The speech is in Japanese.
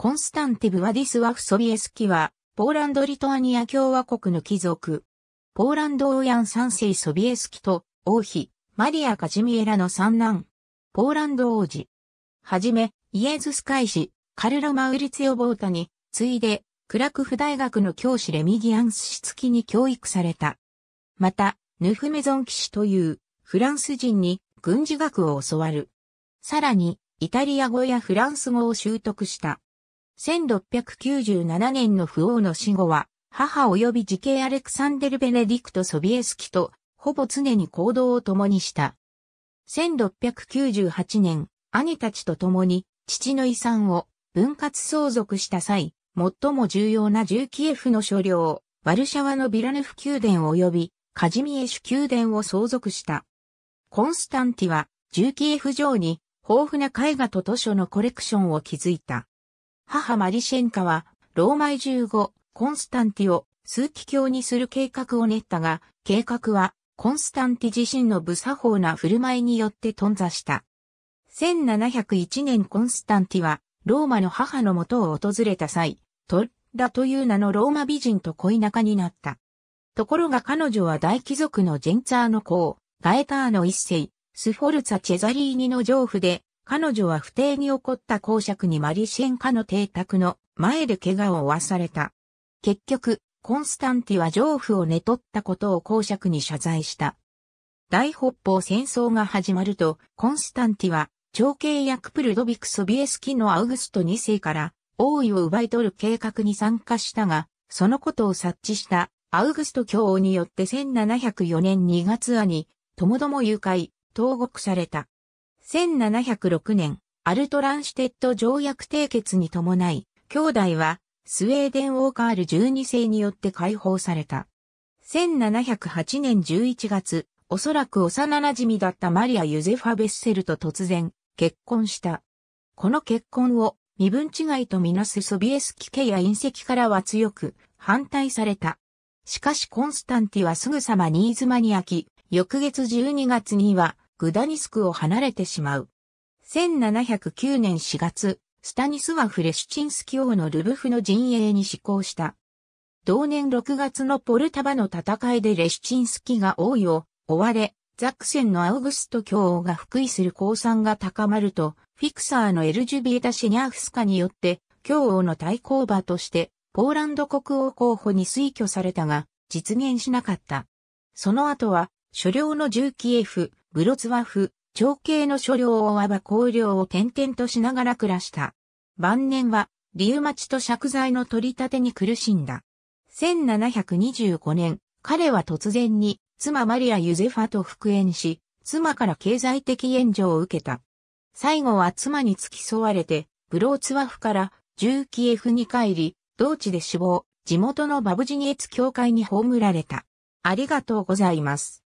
コンスタンティブ・ワディスワフ・ソビエスキは、ポーランド・リトアニア共和国の貴族。ポーランド・オーヤン三世ソビエスキと、王妃、マリア・カジミエラの三男。ポーランド王子。はじめ、イエズス会士、カルロ・マウリツヨ・ボータに、次いで、クラクフ大学の教師レミギアンス・シツキに教育された。また、ヌフメゾン騎士という、フランス人に、軍事学を教わる。さらに、イタリア語やフランス語を習得した。1697年の不王の死後は、母及び時系アレクサンデル・ベネディクト・ソビエスキと、ほぼ常に行動を共にした。1698年、兄たちと共に、父の遺産を分割相続した際、最も重要な重キエフの所領、ワルシャワのビラネフ宮殿及びカジミエシュ宮殿を相続した。コンスタンティは、重キエフ城に豊富な絵画と図書のコレクションを築いた。母マリシェンカは、ローマ移住後、コンスタンティを数奇教にする計画を練ったが、計画は、コンスタンティ自身の無作法な振る舞いによって頓挫した。1701年コンスタンティは、ローマの母の元を訪れた際、トッラという名のローマ美人と恋仲になった。ところが彼女は大貴族のジェンツァーの子を、ガエターの一世、スフォルツァ・チェザリーニの丈夫で、彼女は不定に起こった公爵にマリシェンカの邸宅の前で怪我を負わされた。結局、コンスタンティは丈夫を寝取ったことを公爵に謝罪した。大北方戦争が始まると、コンスタンティは、長兄役プルドビク・ソビエスキのアウグスト2世から王位を奪い取る計画に参加したが、そのことを察知したアウグスト教王によって1704年2月に、ともども誘拐、投獄された。1706年、アルトランシュテッド条約締結に伴い、兄弟はスウェーデン王カール12世によって解放された。1708年11月、おそらく幼馴染だったマリア・ユゼファ・ベッセルと突然結婚した。この結婚を身分違いとみなすソビエスキ家や隕石からは強く反対された。しかしコンスタンティはすぐさまニーズマに飽き、翌月12月にはグダニスクを離れてしまう。1709年4月、スタニスワフ・レシュチンスキ王のルブフの陣営に志向した。同年6月のポルタバの戦いでレシュチンスキが王位を追われ、ザクセンのアウグスト教王が福位する降参が高まると、フィクサーのエルジュビエタ・シニャーフスカによって、教王の対抗馬として、ポーランド国王候補に推挙されたが、実現しなかった。その後は、所領の重機エフ、ブロツワフ、長兄の所領を和ば公領を転々としながら暮らした。晩年は、リウマチと借財の取り立てに苦しんだ。1725年、彼は突然に、妻マリア・ユゼファと復縁し、妻から経済的援助を受けた。最後は妻に付き添われて、ブローツワフから重キエフに帰り、同地で死亡、地元のバブジニエツ教会に葬られた。ありがとうございます。